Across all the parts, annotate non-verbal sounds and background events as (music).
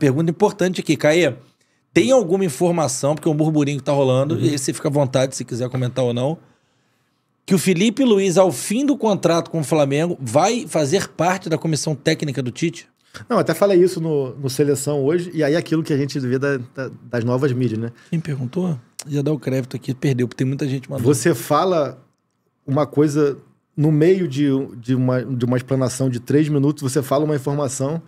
Pergunta importante aqui, Caê. Tem alguma informação, porque é um burburinho que tá rolando, uhum. e você fica à vontade se quiser comentar ou não, que o Felipe Luiz, ao fim do contrato com o Flamengo, vai fazer parte da comissão técnica do Tite? Não, até falei isso no, no Seleção hoje, e aí é aquilo que a gente vê da, da, das novas mídias, né? Quem perguntou? Já dá o crédito aqui, perdeu, porque tem muita gente mandando. Você fala uma coisa no meio de, de, uma, de uma explanação de três minutos, você fala uma informação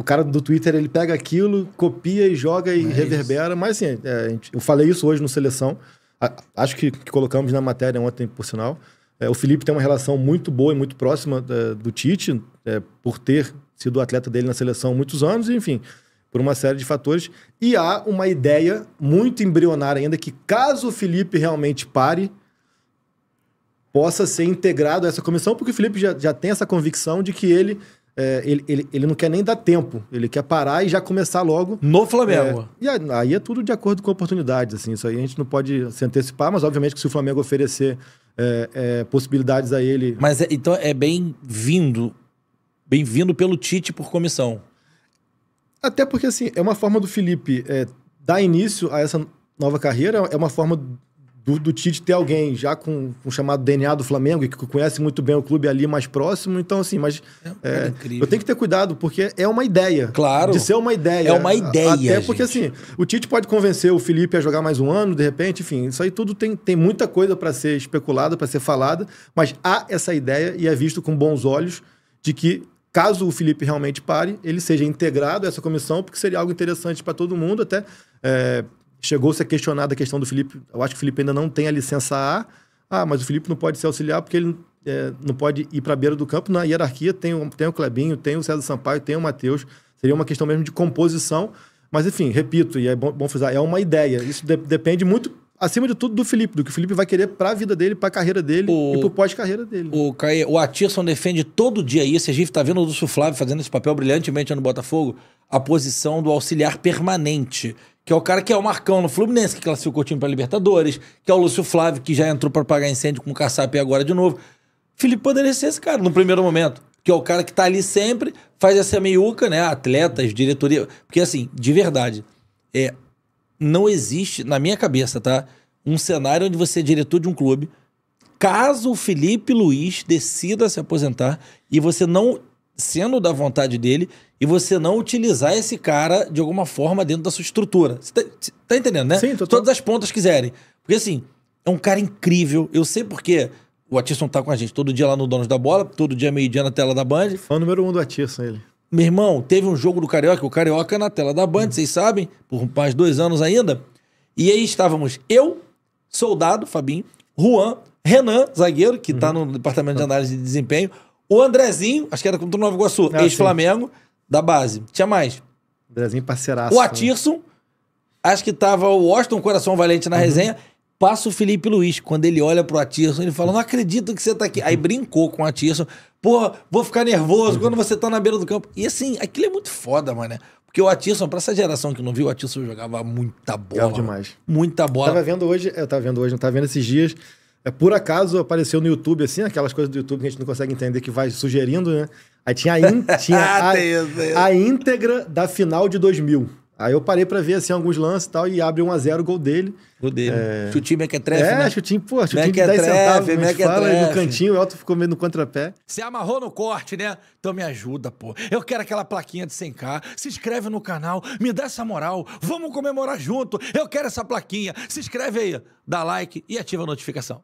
o cara do Twitter ele pega aquilo, copia e joga e é reverbera. Isso. Mas assim, é, eu falei isso hoje no Seleção. A, acho que, que, colocamos na matéria ontem, por sinal. É, o Felipe tem uma relação muito boa e muito próxima é, do Tite, é, por ter sido atleta dele na seleção há muitos anos, enfim, por uma série de fatores. E há uma ideia muito embrionária ainda que, caso o Felipe realmente pare, possa ser integrado a essa comissão, porque o Felipe já, já tem essa convicção de que ele é, ele, ele, ele não quer nem dar tempo. Ele quer parar e já começar logo. No Flamengo. É, e aí, é tudo de acordo com oportunidades, assim. Isso aí a gente não pode se antecipar, mas obviamente que se o Flamengo oferecer é, é possibilidades a ele... Mas é, então é bem-vindo, bem-vindo pelo Tite por comissão. Até porque, assim, é uma forma do Felipe é, dar início a essa nova carreira, é uma forma do, do, Tite ter alguém já com, com o chamado DNA do Flamengo e que conhece muito bem o clube ali mais próximo. Então, assim, mas é, é, é eu tenho que ter cuidado, porque é uma ideia. Claro. De ser uma ideia. É uma ideia. Até gente. porque, assim, o Tite pode convencer o Felipe a jogar mais um ano, de repente, enfim, isso aí tudo tem, tem muita coisa para ser especulada, para ser falada, mas há essa ideia e é visto com bons olhos de que caso o Felipe realmente pare, ele seja integrado a essa comissão, porque seria algo interessante para todo mundo, até é, Chegou-se a questionar da questão do Felipe. Eu acho que o Felipe ainda não tem a licença A. Ah, mas o Felipe não pode ser auxiliar porque ele é, não pode ir para a beira do campo. Na hierarquia tem o, tem o Clebinho, tem o César Sampaio, tem o Matheus. Seria uma questão mesmo de composição. Mas, enfim, repito, e é bom, bom frisar, é uma ideia. Isso de, depende muito, acima de tudo, do Felipe, do que o Felipe vai querer para a vida dele, para a carreira dele o, e para o pós-carreira dele. O, o Atirson defende todo dia isso. A gente está vendo o Lúcio Flávio fazendo esse papel brilhantemente no Botafogo. A posição do auxiliar permanente que é o cara que é o Marcão no Fluminense, que classificou o time para Libertadores, que é o Lúcio Flávio, que já entrou para pagar incêndio com o Caçap agora de novo. Felipe poderia ser esse cara no primeiro momento, que é o cara que tá ali sempre, faz essa meiuca, né? Atletas, diretoria. Porque, assim, de verdade, é, não existe, na minha cabeça, tá? Um cenário onde você é diretor de um clube, caso o Felipe Luiz decida se aposentar e você não sendo da vontade dele e você não utilizar esse cara de alguma forma dentro da sua estrutura. Você tá, tá entendendo, né? Sim, tô, tô. Todas as pontas quiserem. Porque assim, é um cara incrível. Eu sei porque o Atisson tá com a gente todo dia lá no Donos da Bola, todo dia meio-dia na tela da Band. Fã número um do Atisson, ele. Meu irmão, teve um jogo do Carioca, o Carioca é na tela da Band, hum. vocês sabem, por mais dois anos ainda. E aí estávamos eu, Soldado, Fabinho, Juan, Renan, zagueiro, que está uhum. no departamento de análise de desempenho, o Andrezinho, acho que era contra o Nova Iguaçu, ah, ex-Flamengo, da base. Tinha mais. Andrezinho parceiraço. O né? Atirson, acho que tava o Washington Coração Valente na uhum. resenha. Passa o Felipe Luiz. Quando ele olha pro Atirson, ele fala: Não acredito que você tá aqui. Aí uhum. brincou com o Atirson. Pô, vou ficar nervoso uhum. quando você tá na beira do campo. E assim, aquilo é muito foda, mano. Porque o Atirson, pra essa geração que não viu, o Atirson jogava muita bola. Jogava demais. Muita bola. Eu tava vendo hoje, eu tava vendo hoje, não tava vendo esses dias é, por acaso apareceu no YouTube, assim, aquelas coisas do YouTube que a gente não consegue entender, que vai sugerindo, né? Aí tinha a, in, (laughs) tinha a, a íntegra da final de 2000. Aí eu parei para ver assim, alguns lances e tal, e abre 1x0 o gol dele. Gol dele. É... Chutinho mequetrefe, é, é, né? É, chutinho, pô, chutinho mequetrefe, de 10 é centavos, mequetrefe. É fala, no cantinho, o Elton ficou meio no contrapé. Você amarrou no corte, né? Então me ajuda, pô. Eu quero aquela plaquinha de 100k. Se inscreve no canal, me dá essa moral. Vamos comemorar junto. Eu quero essa plaquinha. Se inscreve aí, dá like e ativa a notificação.